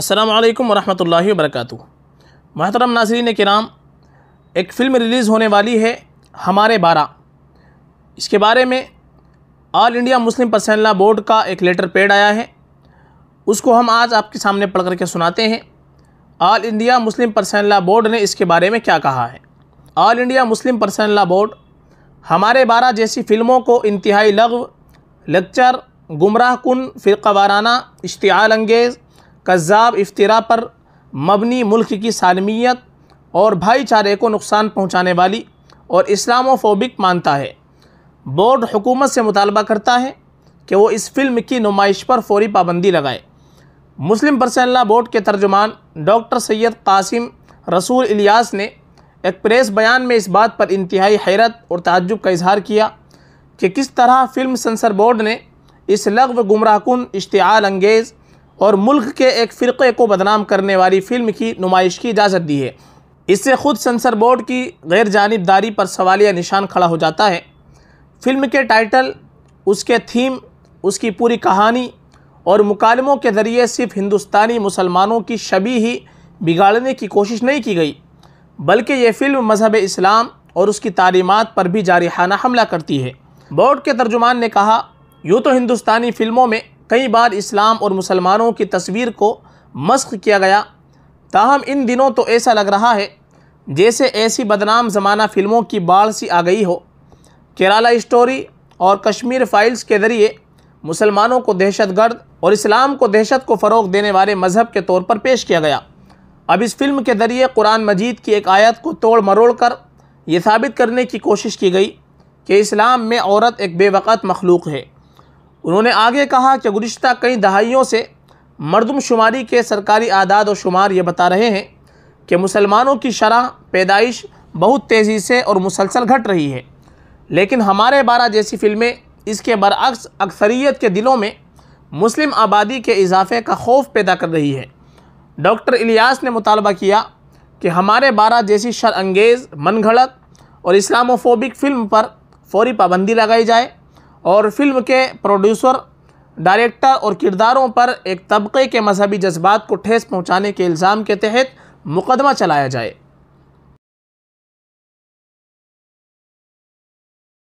السلام علیکم ورحمۃ اللہ وبرکاتہ محترم ناظرین کرام ایک فلم ریلیز ہونے والی ہے ہمارے بارہ اس کے بارے میں آل انڈیا مسلم پرسنلا بورڈ کا ایک لیٹر پیڈ آیا ہے اس کو ہم آج آپ کے سامنے پڑھ کر کے سناتے ہیں all India Muslim personal law board نے اس کے بارے میں کیا کہا ہے all India Muslim personal law board ہمارے بارہ جیسی فلموں کو انتہائی لغو لیکچر گمراہ کن فرقہ وارانہ اشتعال انگیز کذاب افطرا پر مبنی ملک کی سالمیت اور بھائی چارے کو نقصان پہنچانے والی اور اسلام و فوبک مانتا ہے بورڈ حکومت سے مطالبہ کرتا ہے کہ وہ اس فلم کی نمائش پر فوری پابندی لگائے مسلم پرسنلا بورڈ کے ترجمان ڈاکٹر سید قاسم رسول الیاس نے ایک پریس بیان میں اس بات پر انتہائی حیرت اور تعجب کا اظہار کیا کہ کس طرح فلم سنسر بورڈ نے اس لغو گمراہ کن اشتعال انگیز اور ملک کے ایک فرقے کو بدنام کرنے والی فلم کی نمائش کی اجازت دی ہے اس سے خود سنسر بورڈ کی غیر جانبداری پر سوالیہ نشان کھڑا ہو جاتا ہے فلم کے ٹائٹل اس کے تھیم اس کی پوری کہانی اور مکالموں کے ذریعے صرف ہندوستانی مسلمانوں کی شبی ہی بگاڑنے کی کوشش نہیں کی گئی بلکہ یہ فلم مذہب اسلام اور اس کی تعلیمات پر بھی جارحانہ حملہ کرتی ہے بورڈ کے ترجمان نے کہا یوں تو ہندوستانی فلموں میں کئی بار اسلام اور مسلمانوں کی تصویر کو مسخ کیا گیا تاہم ان دنوں تو ایسا لگ رہا ہے جیسے ایسی بدنام زمانہ فلموں کی بال سی آ گئی ہو کیرالہ اسٹوری اور کشمیر فائلز کے ذریعے مسلمانوں کو دہشت گرد اور اسلام کو دہشت کو فروغ دینے والے مذہب کے طور پر پیش کیا گیا اب اس فلم کے ذریعے قرآن مجید کی ایک آیت کو توڑ مروڑ کر یہ ثابت کرنے کی کوشش کی گئی کہ اسلام میں عورت ایک بے وقت مخلوق ہے انہوں نے آگے کہا کہ گزشتہ کئی دہائیوں سے مردم شماری کے سرکاری اعداد و شمار یہ بتا رہے ہیں کہ مسلمانوں کی شرح پیدائش بہت تیزی سے اور مسلسل گھٹ رہی ہے لیکن ہمارے بارہ جیسی فلمیں اس کے برعکس اکثریت کے دلوں میں مسلم آبادی کے اضافے کا خوف پیدا کر رہی ہے ڈاکٹر الیاس نے مطالبہ کیا کہ ہمارے بارہ جیسی شر انگیز من گھڑت اور اسلام و فوبک فلم پر فوری پابندی لگائی جائے اور فلم کے پروڈیوسر ڈائریکٹر اور کرداروں پر ایک طبقے کے مذہبی جذبات کو ٹھیس پہنچانے کے الزام کے تحت مقدمہ چلایا جائے